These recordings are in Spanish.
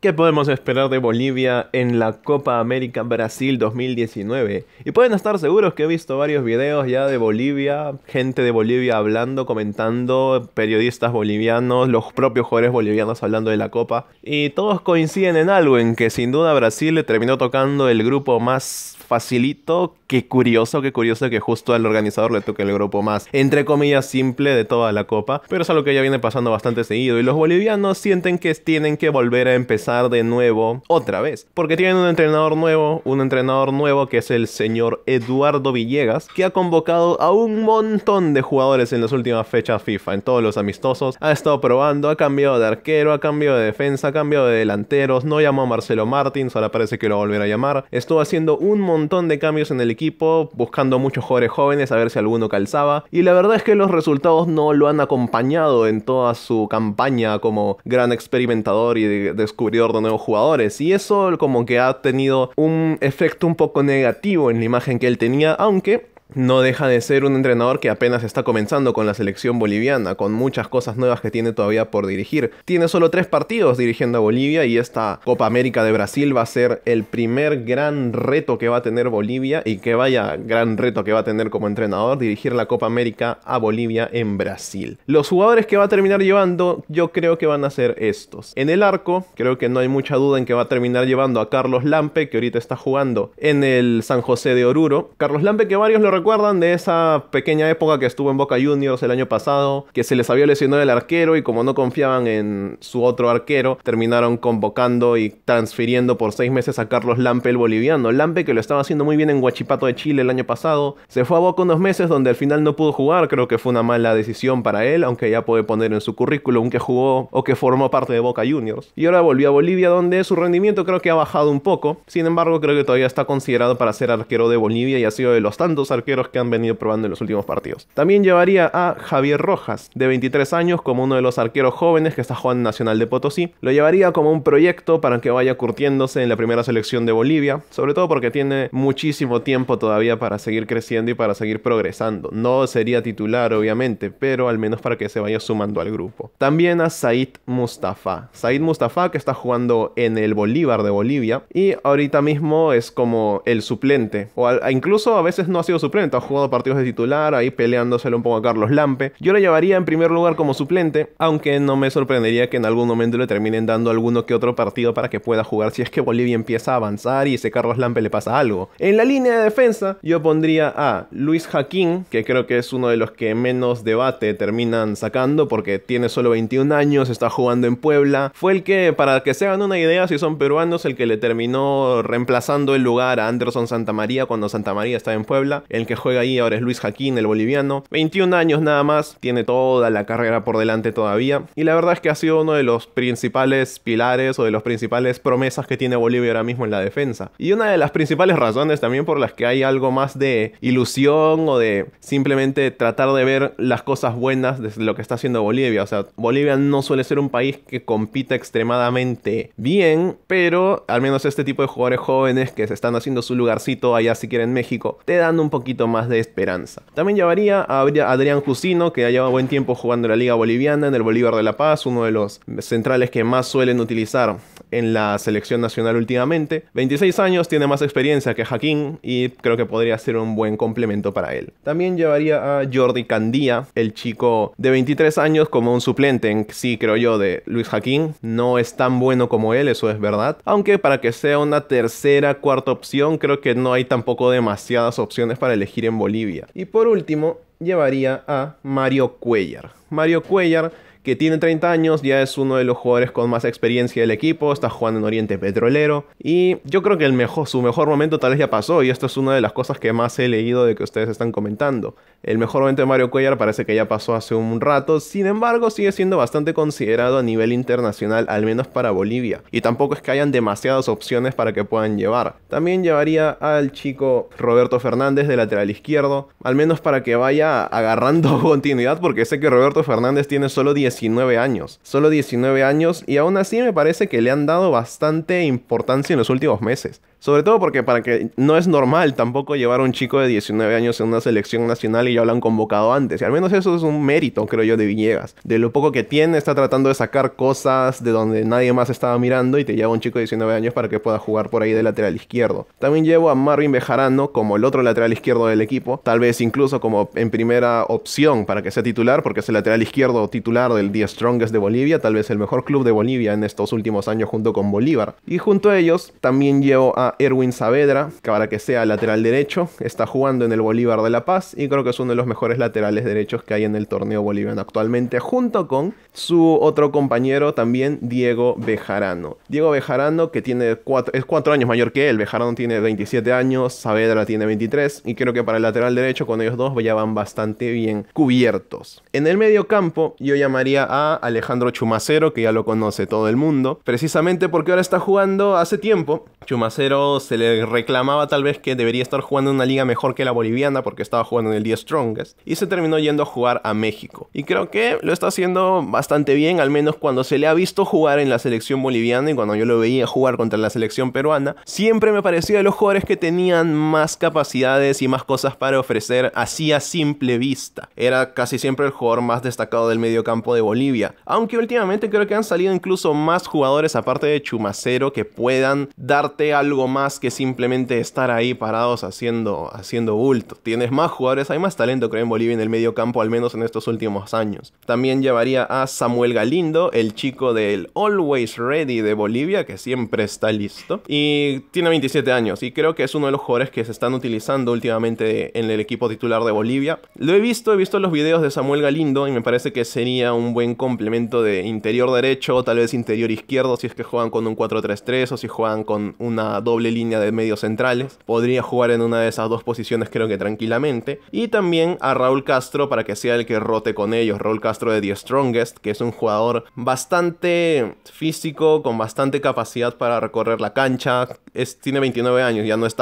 ¿Qué podemos esperar de Bolivia en la Copa América Brasil 2019? Y pueden estar seguros que he visto varios videos ya de Bolivia, gente de Bolivia hablando, comentando, periodistas bolivianos, los propios jugadores bolivianos hablando de la Copa. Y todos coinciden en algo, en que sin duda Brasil le terminó tocando el grupo más facilito. Qué curioso, qué curioso que justo al organizador le toque el grupo más, entre comillas, simple de toda la Copa. Pero es algo que ya viene pasando bastante seguido. Y los bolivianos sienten que tienen que volver a empezar de nuevo otra vez. Porque tienen un entrenador nuevo, un entrenador nuevo que es el señor Eduardo Villegas, que ha convocado a un montón de jugadores en las últimas fechas FIFA, en todos los amistosos. Ha estado probando, ha cambiado de arquero, ha cambiado de defensa, ha cambiado de delanteros, no llamó a Marcelo Martins, ahora parece que lo va a llamar. Estuvo haciendo un montón de cambios en el equipo, buscando muchos jugadores jóvenes a ver si alguno calzaba. Y la verdad es que los resultados no lo han acompañado en toda su campaña como gran experimentador y descubridor de nuevos jugadores. Y eso como que ha tenido un efecto un poco negativo en la imagen que él tenía, aunque no deja de ser un entrenador que apenas está comenzando con la selección boliviana, con muchas cosas nuevas que tiene todavía por dirigir. Tiene solo tres partidos dirigiendo a Bolivia y esta Copa América de Brasil va a ser el primer gran reto que va a tener Bolivia y que vaya gran reto que va a tener como entrenador dirigir la Copa América a Bolivia en Brasil. Los jugadores que va a terminar llevando yo creo que van a ser estos. En el arco creo que no hay mucha duda en que va a terminar llevando a Carlos Lampe que ahorita está jugando en el San José de Oruro. Carlos Lampe que varios lo recuerdan de esa pequeña época que estuvo en Boca Juniors el año pasado, que se les había lesionado el arquero y como no confiaban en su otro arquero, terminaron convocando y transfiriendo por seis meses a Carlos Lampe, el boliviano. Lampe que lo estaba haciendo muy bien en Huachipato de Chile el año pasado, se fue a Boca unos meses donde al final no pudo jugar, creo que fue una mala decisión para él, aunque ya puede poner en su currículum que jugó o que formó parte de Boca Juniors. Y ahora volvió a Bolivia donde su rendimiento creo que ha bajado un poco, sin embargo creo que todavía está considerado para ser arquero de Bolivia y ha sido de los tantos arqueros que han venido probando en los últimos partidos. También llevaría a Javier Rojas, de 23 años, como uno de los arqueros jóvenes que está jugando Nacional de Potosí. Lo llevaría como un proyecto para que vaya curtiéndose en la primera selección de Bolivia, sobre todo porque tiene muchísimo tiempo todavía para seguir creciendo y para seguir progresando. No sería titular, obviamente, pero al menos para que se vaya sumando al grupo. También a Said Mustafa. Said Mustafa que está jugando en el Bolívar de Bolivia y ahorita mismo es como el suplente, o incluso a veces no ha sido suplente está Ha jugado partidos de titular, ahí peleándoselo un poco a Carlos Lampe. Yo lo llevaría en primer lugar como suplente, aunque no me sorprendería que en algún momento le terminen dando alguno que otro partido para que pueda jugar si es que Bolivia empieza a avanzar y ese Carlos Lampe le pasa algo. En la línea de defensa, yo pondría a Luis Jaquín, que creo que es uno de los que menos debate terminan sacando porque tiene solo 21 años, está jugando en Puebla. Fue el que, para que se hagan una idea, si son peruanos, el que le terminó reemplazando el lugar a Anderson Santamaría cuando Santa María estaba en Puebla. El que juega ahí ahora es Luis Jaquín, el boliviano. 21 años nada más, tiene toda la carrera por delante todavía. Y la verdad es que ha sido uno de los principales pilares o de los principales promesas que tiene Bolivia ahora mismo en la defensa. Y una de las principales razones también por las que hay algo más de ilusión o de simplemente tratar de ver las cosas buenas de lo que está haciendo Bolivia. O sea, Bolivia no suele ser un país que compita extremadamente bien, pero al menos este tipo de jugadores jóvenes que se están haciendo su lugarcito allá siquiera en México, te dan un poquito más de esperanza. También llevaría a Adrián Jusino, que ha llevado buen tiempo jugando en la Liga Boliviana, en el Bolívar de La Paz, uno de los centrales que más suelen utilizar en la selección nacional últimamente. 26 años, tiene más experiencia que Jaquín y creo que podría ser un buen complemento para él. También llevaría a Jordi Candía, el chico de 23 años, como un suplente, en sí creo yo, de Luis Jaquín. No es tan bueno como él, eso es verdad. Aunque para que sea una tercera, cuarta opción, creo que no hay tampoco demasiadas opciones para elegir en Bolivia. Y por último, llevaría a Mario Cuellar. Mario Cuellar que tiene 30 años, ya es uno de los jugadores con más experiencia del equipo, está jugando en Oriente Petrolero y yo creo que su mejor momento tal vez ya pasó y esto es una de las cosas que más he leído de que ustedes están comentando. El mejor momento de Mario Cuellar parece que ya pasó hace un rato, sin embargo sigue siendo bastante considerado a nivel internacional, al menos para Bolivia, y tampoco es que hayan demasiadas opciones para que puedan llevar. También llevaría al chico Roberto Fernández de lateral izquierdo, al menos para que vaya agarrando continuidad porque sé que Roberto Fernández tiene solo 10 19 años. Solo 19 años y aún así me parece que le han dado bastante importancia en los últimos meses. Sobre todo porque para que no es normal tampoco llevar a un chico de 19 años en una selección nacional y ya lo han convocado antes. Y al menos eso es un mérito, creo yo, de Villegas. De lo poco que tiene, está tratando de sacar cosas de donde nadie más estaba mirando y te lleva un chico de 19 años para que pueda jugar por ahí de lateral izquierdo. También llevo a Marvin Bejarano como el otro lateral izquierdo del equipo, tal vez incluso como en primera opción para que sea titular, porque es el lateral izquierdo titular del The Strongest de Bolivia, tal vez el mejor club de Bolivia en estos últimos años junto con Bolívar. Y junto a ellos también llevo a Erwin Saavedra, que para que sea lateral derecho, está jugando en el Bolívar de La Paz y creo que es uno de los mejores laterales derechos que hay en el torneo boliviano actualmente, junto con su otro compañero también, Diego Bejarano. Diego Bejarano, que tiene cuatro, es cuatro años mayor que él, Bejarano tiene 27 años, Saavedra tiene 23 y creo que para el lateral derecho con ellos dos ya van bastante bien cubiertos. En el medio campo yo llamaría a Alejandro Chumacero, que ya lo conoce todo el mundo, precisamente porque ahora está jugando hace tiempo. Chumacero se le reclamaba tal vez que debería estar jugando en una liga mejor que la boliviana porque estaba jugando en el 10 Strongest y se terminó yendo a jugar a México. Y creo que lo está haciendo bastante bien, al menos cuando se le ha visto jugar en la selección boliviana y cuando yo lo veía jugar contra la selección peruana, siempre me parecía de los jugadores que tenían más capacidades y más cosas para ofrecer así a simple vista. Era casi siempre el jugador más destacado del medio campo de Bolivia, aunque últimamente creo que han salido incluso más jugadores aparte de Chumacero que puedan darte algo más que simplemente estar ahí parados haciendo, haciendo bulto. Tienes más jugadores, hay más talento creo en Bolivia en el medio campo, al menos en estos últimos años. También llevaría a Samuel Galindo, el chico del Always Ready de Bolivia, que siempre está listo. Y tiene 27 años y creo que es uno de los jugadores que se están utilizando últimamente en el equipo titular de Bolivia. Lo he visto, he visto los videos de Samuel Galindo y me parece que sería un buen complemento de interior derecho, tal vez interior izquierdo si es que juegan con un 4-3-3 o si juegan con una doble línea de medios centrales. Podría jugar en una de esas dos posiciones creo que tranquilamente. Y también a Raúl Castro para que sea el que rote con ellos. Raúl Castro de The Strongest, que es un jugador bastante físico, con bastante capacidad para recorrer la cancha, tiene 29 años, ya no es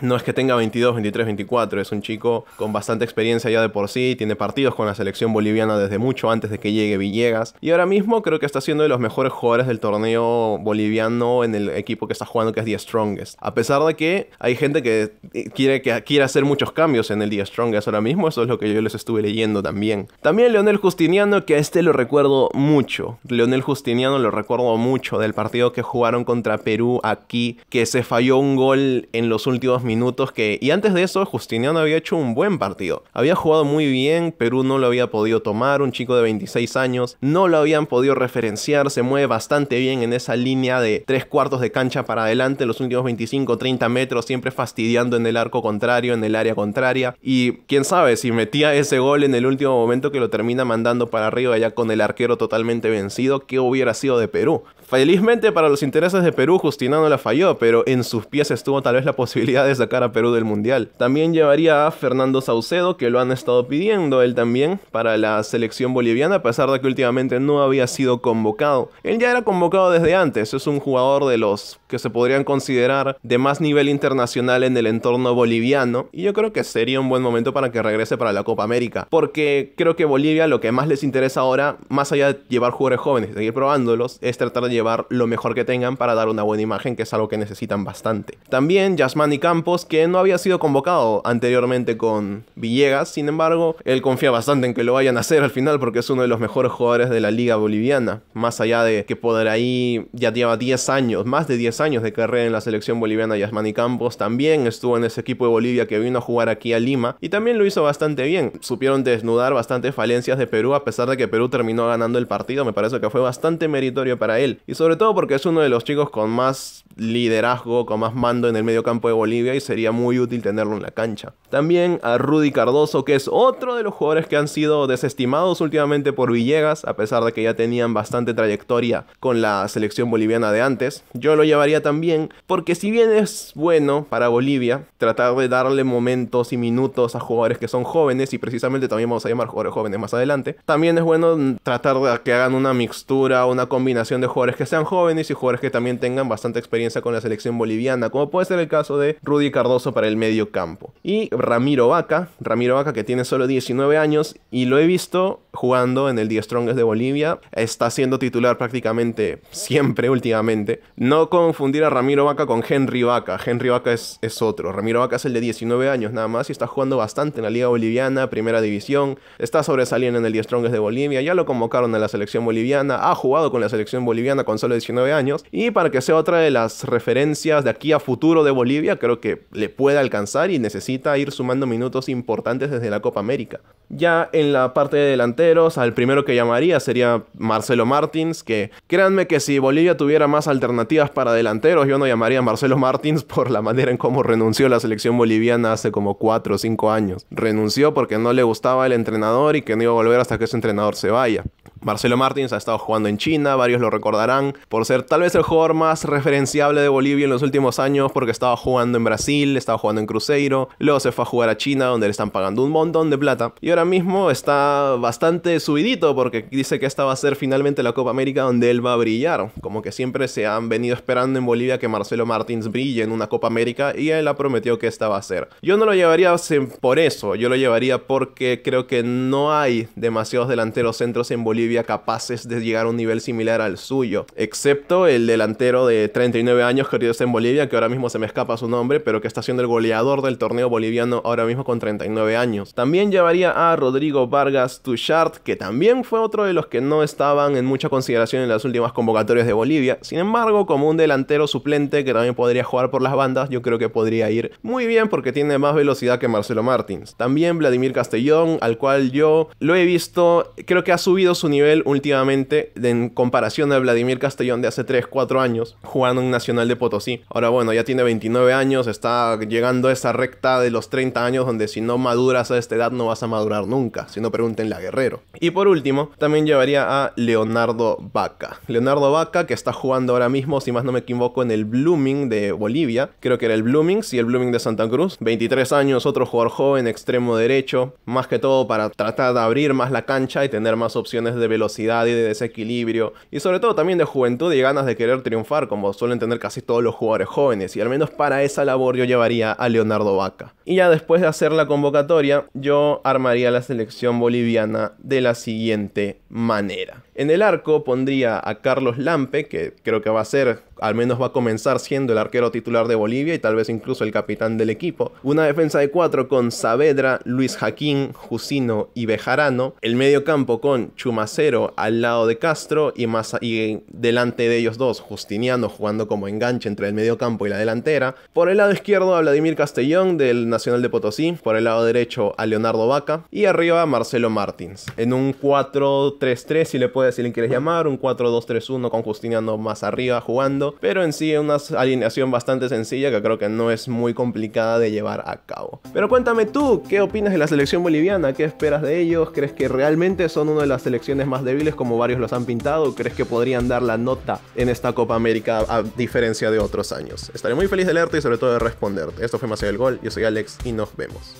no es que tenga 22, 23, 24, es un chico con bastante experiencia ya de por sí, tiene partidos con la selección boliviana desde mucho antes de que llegue Villegas y ahora mismo creo que está siendo de los mejores jugadores del torneo boliviano en el equipo que está jugando que es The Strongest. A pesar de que hay gente que quiere, que hacer muchos cambios en el The Strongest ahora mismo, eso es lo que yo les estuve leyendo también. También Leonel Justiniano, que a este lo recuerdo mucho. Leonel Justiniano lo recuerdo mucho del partido que jugaron contra Perú aquí, que se falló un gol en los últimos minutos que... Y antes de eso, Justiniano había hecho un buen partido. Había jugado muy bien, Perú no lo había podido tomar, un chico de 26 años, no lo habían podido referenciar, se mueve bastante bien en esa línea de tres cuartos de cancha para adelante, los últimos 25, 30 metros, siempre fastidiando en el arco contrario, en el área contraria. Y quién sabe, si metía ese gol en el último momento que lo termina mandando para arriba ya con el arquero totalmente vencido, ¿qué hubiera sido de Perú? Felizmente para los intereses de Perú, Justiniano la falló, pero en sus pies estuvo tal vez la posibilidad de sacar a Perú del Mundial. También llevaría a Fernando Saucedo, que lo han estado pidiendo él también para la selección boliviana, a pesar de que últimamente no había sido convocado. Él ya era convocado desde antes, es un jugador de los que se podrían considerar de más nivel internacional en el entorno boliviano, y yo creo que sería un buen momento para que regrese para la Copa América, porque creo que Bolivia lo que más les interesa ahora, más allá de llevar jugadores jóvenes y seguir probándolos, es tratar de llevar lo mejor que tengan para dar una buena imagen, que es algo que necesitan bastante. También Yasmani Campos, que no había sido convocado anteriormente con Villegas, sin embargo, él confía bastante en que lo vayan a hacer al final porque es uno de los mejores jugadores de la liga boliviana, más allá de que poder ahí ya lleva 10 años, más de 10 años de carrera en la selección boliviana Yasmani Campos, también estuvo en ese equipo de Bolivia que vino a jugar aquí a Lima y también lo hizo bastante bien, supieron desnudar bastantes falencias de Perú a pesar de que Perú terminó ganando el partido, me parece que fue bastante meritorio para él y sobre todo porque es uno de los chicos con más liderazgo con más mando en el campo de Bolivia y sería muy útil tenerlo en la cancha. También a Rudy Cardoso, que es otro de los jugadores que han sido desestimados últimamente por Villegas, a pesar de que ya tenían bastante trayectoria con la selección boliviana de antes. Yo lo llevaría también porque si bien es bueno para Bolivia tratar de darle momentos y minutos a jugadores que son jóvenes y precisamente también vamos a llamar jugadores jóvenes más adelante, también es bueno tratar de que hagan una mixtura, una combinación de jugadores que sean jóvenes y jugadores que también tengan bastante experiencia con la selección boliviana, como puede ser el caso de Rudy Cardoso para el medio campo. Y Ramiro Vaca, Ramiro Vaca que tiene solo 19 años y lo he visto jugando en el 10 Strongest de Bolivia, está siendo titular prácticamente siempre últimamente. No confundir a Ramiro Vaca con Henry Vaca, Henry Vaca es, otro, Ramiro Vaca es el de 19 años nada más y está jugando bastante en la Liga Boliviana, Primera División, está sobresaliendo en el 10 Strongest de Bolivia, ya lo convocaron a la selección boliviana, ha jugado con la selección boliviana con solo 19 años y para que sea otra de las referentes de aquí a futuro de Bolivia, creo que le puede alcanzar y necesita ir sumando minutos importantes desde la Copa América. Ya en la parte de delanteros, al primero que llamaría sería Marcelo Martins, que créanme que si Bolivia tuviera más alternativas para delanteros, yo no llamaría a Marcelo Martins por la manera en cómo renunció la selección boliviana hace como 4 o 5 años. Renunció porque no le gustaba el entrenador y que no iba a volver hasta que ese entrenador se vaya. Marcelo Martins ha estado jugando en China, varios lo recordarán, por ser tal vez el jugador más referenciable de Bolivia en los últimos años, porque estaba jugando en Brasil, estaba jugando en Cruzeiro, luego se fue a jugar a China, donde le están pagando un montón de plata. Y ahora mismo está bastante subidito, porque dice que esta va a ser finalmente la Copa América donde él va a brillar. Como que siempre se han venido esperando en Bolivia que Marcelo Martins brille en una Copa América, y él ha prometido que esta va a ser. Yo no lo llevaría por eso, yo lo llevaría porque creo que no hay demasiados delanteros centros en Bolivia capaces de llegar a un nivel similar al suyo, excepto el delantero de 39 años que ahorita está en Bolivia, que ahora mismo se me escapa su nombre, pero que está siendo el goleador del torneo boliviano ahora mismo con 39 años. También llevaría a Rodrigo Vargas Tuchart, que también fue otro de los que no estaban en mucha consideración en las últimas convocatorias de Bolivia. Sin embargo, como un delantero suplente que también podría jugar por las bandas, yo creo que podría ir muy bien porque tiene más velocidad que Marcelo Martins. También Vladimir Castellón, al cual yo lo he visto, creo que ha subido su nivel últimamente en comparación a Vladimir Castellón de hace 3, 4 años jugando en Nacional de Potosí. Ahora bueno, ya tiene 29 años, está llegando a esa recta de los 30 años donde si no maduras a esta edad no vas a madurar nunca, si no pregunten a Guerrero. Y por último, también llevaría a Leonardo Vaca. Leonardo Vaca que está jugando ahora mismo, si más no me equivoco, en el Blooming de Bolivia, creo que era el Blooming, sí, el Blooming de Santa Cruz. 23 años, otro jugador joven, extremo derecho, más que todo para tratar de abrir más la cancha y tener más opciones de velocidad y de desequilibrio, y sobre todo también de juventud y ganas de querer triunfar, como suelen tener casi todos los jugadores jóvenes, y al menos para esa labor yo llevaría a Leonardo Vaca. Y ya después de hacer la convocatoria, yo armaría la selección boliviana de la siguiente manera. En el arco pondría a Carlos Lampe, que creo que va a ser, al menos va a comenzar siendo el arquero titular de Bolivia y tal vez incluso el capitán del equipo. Una defensa de cuatro con Saavedra, Luis Jaquín, Jusino y Bejarano. El medio campo con Chumacero al lado de Castro y, y delante de ellos dos, Justiniano jugando como enganche entre el medio campo y la delantera. Por el lado izquierdo a Vladimir Castellón del Nacional de Potosí, por el lado derecho a Leonardo Vaca y arriba a Marcelo Martins. En un 4-3-3 si le puede si le quieres llamar, un 4-2-3-1 con Justiniano más arriba jugando, pero en sí es una alineación bastante sencilla que creo que no es muy complicada de llevar a cabo. Pero cuéntame tú, ¿qué opinas de la selección boliviana? ¿Qué esperas de ellos? ¿Crees que realmente son una de las selecciones más débiles como varios los han pintado? ¿Crees que podrían dar la nota en esta Copa América a diferencia de otros años? Estaré muy feliz de leerte y sobre todo de responderte. Esto fue Más del Gol, yo soy Alex y nos vemos.